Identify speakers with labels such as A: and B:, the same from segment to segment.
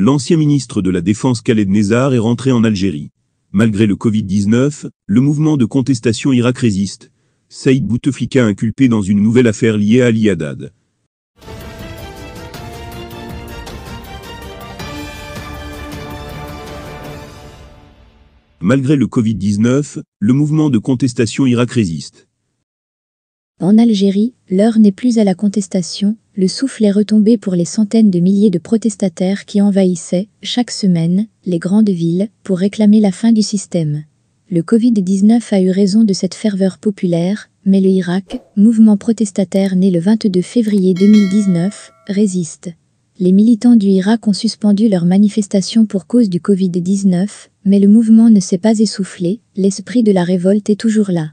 A: l'ancien ministre de la Défense Khaled Nezar est rentré en Algérie. Malgré le Covid-19, le mouvement de contestation Irak résiste. Saïd Bouteflika inculpé dans une nouvelle affaire liée à Ali Malgré le Covid-19, le mouvement de contestation Irak résiste. En Algérie, l'heure n'est plus à la contestation, le souffle est retombé pour les centaines de milliers de protestataires qui envahissaient, chaque semaine, les grandes villes pour réclamer la fin du système. Le Covid-19 a eu raison de cette ferveur populaire, mais le Irak, mouvement protestataire né le 22 février 2019, résiste. Les militants du Irak ont suspendu leurs manifestations pour cause du Covid-19, mais le mouvement ne s'est pas essoufflé, l'esprit de la révolte est toujours là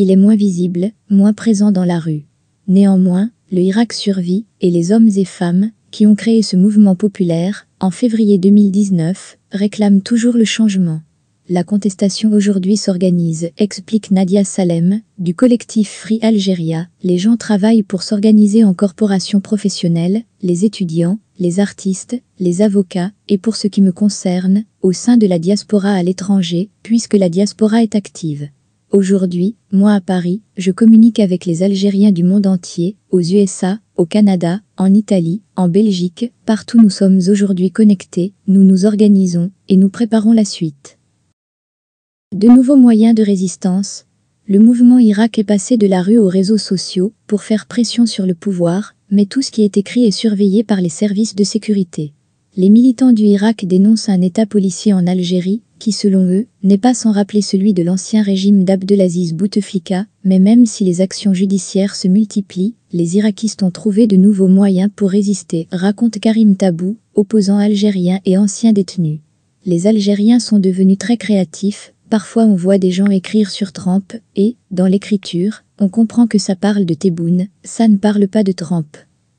A: il est moins visible, moins présent dans la rue. Néanmoins, le Irak survit, et les hommes et femmes, qui ont créé ce mouvement populaire, en février 2019, réclament toujours le changement. La contestation aujourd'hui s'organise, explique Nadia Salem, du collectif Free Algeria. Les gens travaillent pour s'organiser en corporations professionnelles, les étudiants, les artistes, les avocats, et pour ce qui me concerne, au sein de la diaspora à l'étranger, puisque la diaspora est active. Aujourd'hui, moi à Paris, je communique avec les Algériens du monde entier, aux USA, au Canada, en Italie, en Belgique, partout nous sommes aujourd'hui connectés, nous nous organisons et nous préparons la suite. De nouveaux moyens de résistance, le mouvement Irak est passé de la rue aux réseaux sociaux pour faire pression sur le pouvoir, mais tout ce qui est écrit est surveillé par les services de sécurité. Les militants du Irak dénoncent un État policier en Algérie, qui selon eux, n'est pas sans rappeler celui de l'ancien régime d'Abdelaziz Bouteflika, mais même si les actions judiciaires se multiplient, les irakistes ont trouvé de nouveaux moyens pour résister, raconte Karim Tabou, opposant algérien et ancien détenu. Les Algériens sont devenus très créatifs, parfois on voit des gens écrire sur trempe, et, dans l'écriture, on comprend que ça parle de Tebboune, ça ne parle pas de trempe.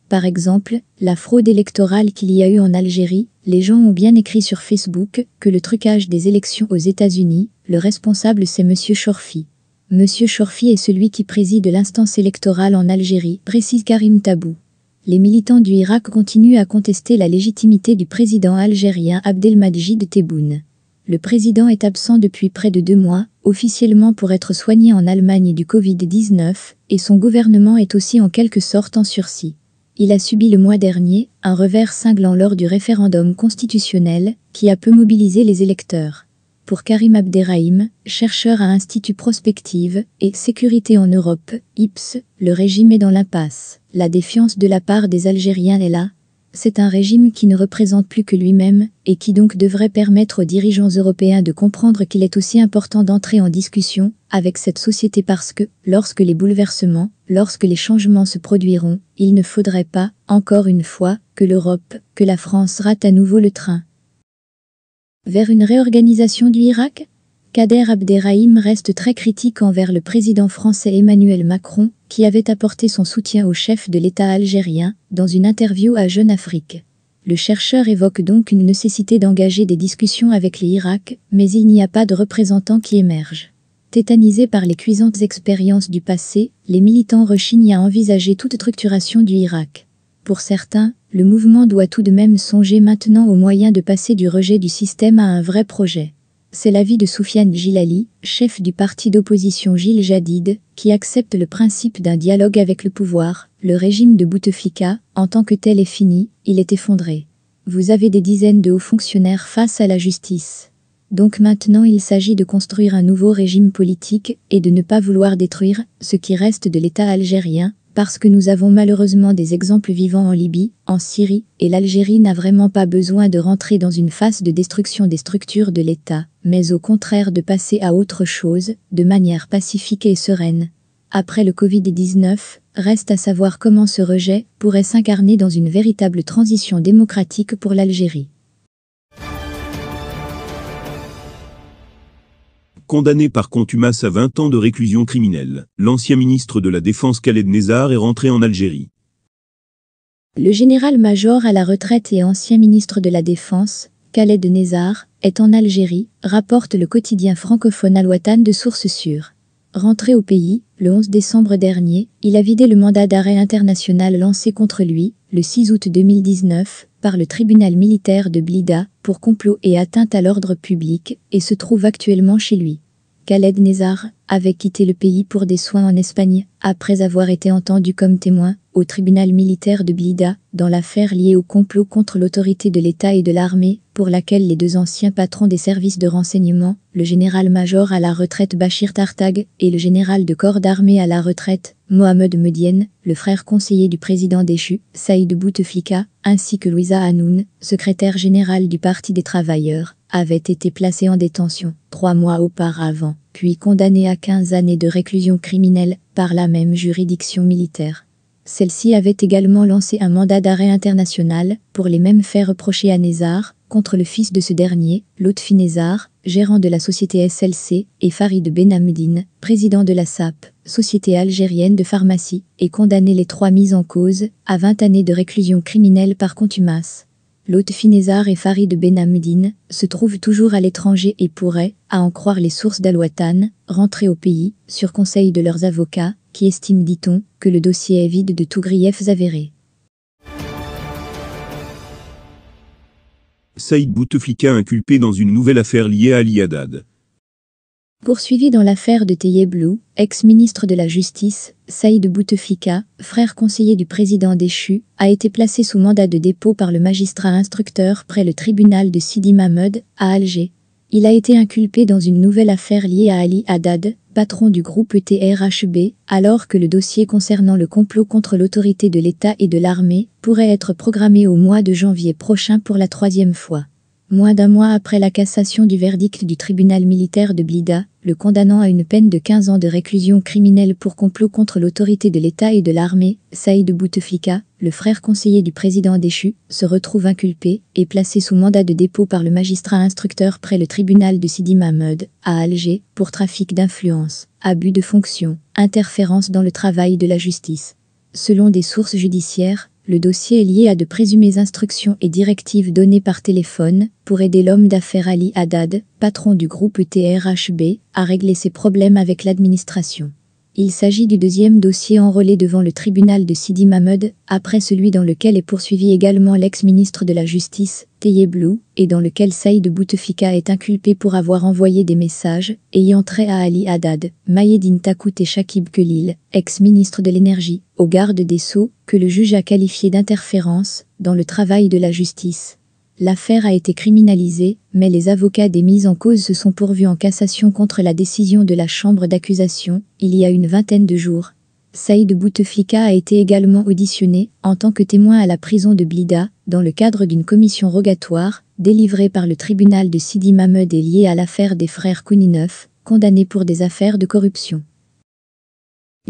A: Par exemple, la fraude électorale qu'il y a eu en Algérie, les gens ont bien écrit sur Facebook que le trucage des élections aux États-Unis, le responsable c'est M. Chorfi. M. Chorfi est celui qui préside l'instance électorale en Algérie, précise Karim Tabou. Les militants du Irak continuent à contester la légitimité du président algérien Abdelmajid Tebboune. Le président est absent depuis près de deux mois, officiellement pour être soigné en Allemagne du Covid-19, et son gouvernement est aussi en quelque sorte en sursis il a subi le mois dernier un revers cinglant lors du référendum constitutionnel qui a peu mobilisé les électeurs. Pour Karim Abderrahim, chercheur à Institut Prospective et Sécurité en Europe, IPS, le régime est dans l'impasse. La défiance de la part des Algériens est là, c'est un régime qui ne représente plus que lui-même et qui donc devrait permettre aux dirigeants européens de comprendre qu'il est aussi important d'entrer en discussion avec cette société parce que, lorsque les bouleversements, lorsque les changements se produiront, il ne faudrait pas, encore une fois, que l'Europe, que la France rate à nouveau le train. Vers une réorganisation du Irak Kader Abderrahim reste très critique envers le président français Emmanuel Macron, qui avait apporté son soutien au chef de l'État algérien dans une interview à Jeune Afrique. Le chercheur évoque donc une nécessité d'engager des discussions avec l'Irak, mais il n'y a pas de représentant qui émerge. Tétanisé par les cuisantes expériences du passé, les militants rechignent à envisager toute structuration du Irak. Pour certains, le mouvement doit tout de même songer maintenant aux moyens de passer du rejet du système à un vrai projet. C'est l'avis de Soufiane Gilali, chef du parti d'opposition Gilles Jadid, qui accepte le principe d'un dialogue avec le pouvoir. Le régime de Bouteflika, en tant que tel est fini, il est effondré. Vous avez des dizaines de hauts fonctionnaires face à la justice. Donc maintenant il s'agit de construire un nouveau régime politique et de ne pas vouloir détruire ce qui reste de l'État algérien, parce que nous avons malheureusement des exemples vivants en Libye, en Syrie, et l'Algérie n'a vraiment pas besoin de rentrer dans une phase de destruction des structures de l'État, mais au contraire de passer à autre chose, de manière pacifique et sereine. Après le Covid-19, reste à savoir comment ce rejet pourrait s'incarner dans une véritable transition démocratique pour l'Algérie. condamné par contumace à 20 ans de réclusion criminelle. L'ancien ministre de la Défense Khaled Nezar est rentré en Algérie. Le général-major à la retraite et ancien ministre de la Défense, Khaled Nezar, est en Algérie, rapporte le quotidien francophone Al-Watan de Sources Sûres. Rentré au pays, le 11 décembre dernier, il a vidé le mandat d'arrêt international lancé contre lui, le 6 août 2019, par le tribunal militaire de Blida pour complot et atteinte à l'ordre public et se trouve actuellement chez lui. Khaled Nezar avait quitté le pays pour des soins en Espagne après avoir été entendu comme témoin au tribunal militaire de Blida, dans l'affaire liée au complot contre l'autorité de l'État et de l'armée, pour laquelle les deux anciens patrons des services de renseignement, le général-major à la retraite Bachir Tartag et le général de corps d'armée à la retraite, Mohamed Medienne, le frère conseiller du président déchu, Saïd Bouteflika, ainsi que Louisa Hanoun, secrétaire générale du Parti des travailleurs, avaient été placés en détention trois mois auparavant, puis condamnés à 15 années de réclusion criminelle par la même juridiction militaire. Celle-ci avait également lancé un mandat d'arrêt international pour les mêmes faits reprochés à Nézar contre le fils de ce dernier, l'hôte Nézar, gérant de la société SLC, et Farid Benhamdine, président de la SAP, Société algérienne de pharmacie, et condamné les trois mises en cause à 20 années de réclusion criminelle par contumace. L'hôte Nézar et Farid Benhamdine se trouvent toujours à l'étranger et pourraient, à en croire les sources d'Alouatan, rentrer au pays, sur conseil de leurs avocats, qui estime, dit-on, que le dossier est vide de tout griefs avérés. Saïd Bouteflika inculpé dans une nouvelle affaire liée à Ali Haddad. Poursuivi dans l'affaire de Teyeblou, ex-ministre de la Justice, Saïd Bouteflika, frère conseiller du président déchu, a été placé sous mandat de dépôt par le magistrat instructeur près le tribunal de Sidi Mahmoud, à Alger. Il a été inculpé dans une nouvelle affaire liée à Ali Haddad, patron du groupe ETRHB, alors que le dossier concernant le complot contre l'autorité de l'État et de l'armée pourrait être programmé au mois de janvier prochain pour la troisième fois. Moins d'un mois après la cassation du verdict du tribunal militaire de Blida, le condamnant à une peine de 15 ans de réclusion criminelle pour complot contre l'autorité de l'État et de l'armée, Saïd Bouteflika, le frère conseiller du président déchu, se retrouve inculpé et placé sous mandat de dépôt par le magistrat instructeur près le tribunal de Sidi Mahmoud, à Alger, pour trafic d'influence, abus de fonction, interférence dans le travail de la justice. Selon des sources judiciaires, le dossier est lié à de présumées instructions et directives données par téléphone pour aider l'homme d'affaires Ali Haddad, patron du groupe TRHB, à régler ses problèmes avec l'administration. Il s'agit du deuxième dossier enrôlé devant le tribunal de Sidi Mahmoud, après celui dans lequel est poursuivi également l'ex-ministre de la Justice, Tayeb Blou, et dans lequel Saïd Boutefika est inculpé pour avoir envoyé des messages ayant trait à Ali Haddad, Mayedine Takout et Shakib Kelil, ex-ministre de l'énergie, au garde des Sceaux, que le juge a qualifié d'interférence dans le travail de la justice. L'affaire a été criminalisée, mais les avocats des mises en cause se sont pourvus en cassation contre la décision de la chambre d'accusation, il y a une vingtaine de jours. Saïd Bouteflika a été également auditionné en tant que témoin à la prison de Blida, dans le cadre d'une commission rogatoire, délivrée par le tribunal de Sidi Mahmoud et liée à l'affaire des frères Kounineuf, condamnés pour des affaires de corruption.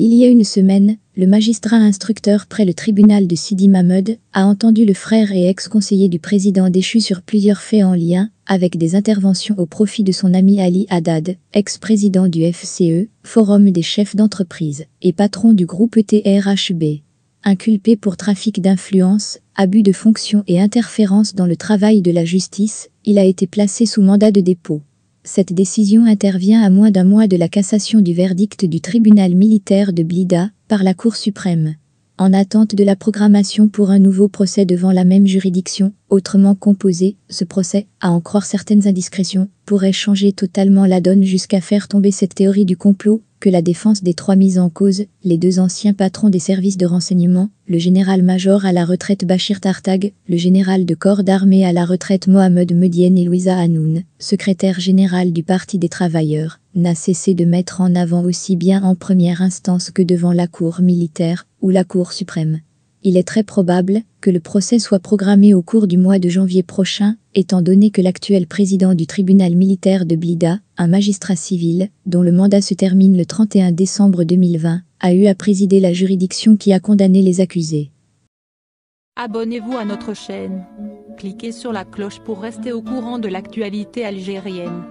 A: Il y a une semaine, le magistrat instructeur près le tribunal de Sidi Mahmoud a entendu le frère et ex-conseiller du président déchu sur plusieurs faits en lien avec des interventions au profit de son ami Ali Haddad, ex-président du FCE, Forum des chefs d'entreprise, et patron du groupe TRHB. Inculpé pour trafic d'influence, abus de fonction et interférence dans le travail de la justice, il a été placé sous mandat de dépôt. Cette décision intervient à moins d'un mois de la cassation du verdict du tribunal militaire de Blida par la Cour suprême. En attente de la programmation pour un nouveau procès devant la même juridiction, autrement composée, ce procès, à en croire certaines indiscrétions, pourrait changer totalement la donne jusqu'à faire tomber cette théorie du complot que la défense des trois mises en cause, les deux anciens patrons des services de renseignement, le général-major à la retraite Bachir Tartag, le général de corps d'armée à la retraite Mohamed Medienne et Louisa Hanoun, secrétaire général du Parti des travailleurs, n'a cessé de mettre en avant aussi bien en première instance que devant la Cour militaire ou la Cour suprême il est très probable que le procès soit programmé au cours du mois de janvier prochain, étant donné que l'actuel président du tribunal militaire de Blida, un magistrat civil, dont le mandat se termine le 31 décembre 2020, a eu à présider la juridiction qui a condamné les accusés. Abonnez-vous à notre chaîne. Cliquez sur la cloche pour rester au courant de l'actualité algérienne.